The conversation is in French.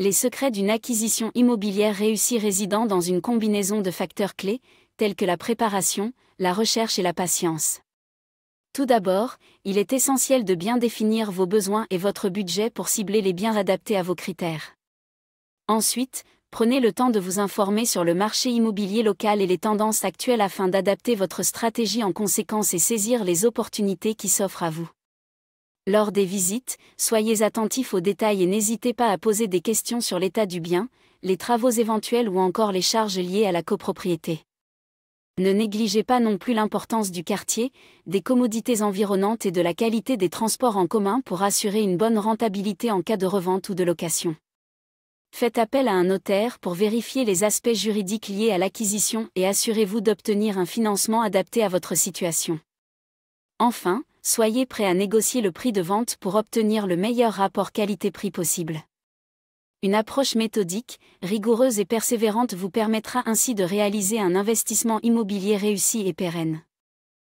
Les secrets d'une acquisition immobilière réussie résident dans une combinaison de facteurs clés, tels que la préparation, la recherche et la patience. Tout d'abord, il est essentiel de bien définir vos besoins et votre budget pour cibler les biens adaptés à vos critères. Ensuite, prenez le temps de vous informer sur le marché immobilier local et les tendances actuelles afin d'adapter votre stratégie en conséquence et saisir les opportunités qui s'offrent à vous. Lors des visites, soyez attentifs aux détails et n'hésitez pas à poser des questions sur l'état du bien, les travaux éventuels ou encore les charges liées à la copropriété. Ne négligez pas non plus l'importance du quartier, des commodités environnantes et de la qualité des transports en commun pour assurer une bonne rentabilité en cas de revente ou de location. Faites appel à un notaire pour vérifier les aspects juridiques liés à l'acquisition et assurez-vous d'obtenir un financement adapté à votre situation. Enfin, soyez prêt à négocier le prix de vente pour obtenir le meilleur rapport qualité-prix possible. Une approche méthodique, rigoureuse et persévérante vous permettra ainsi de réaliser un investissement immobilier réussi et pérenne.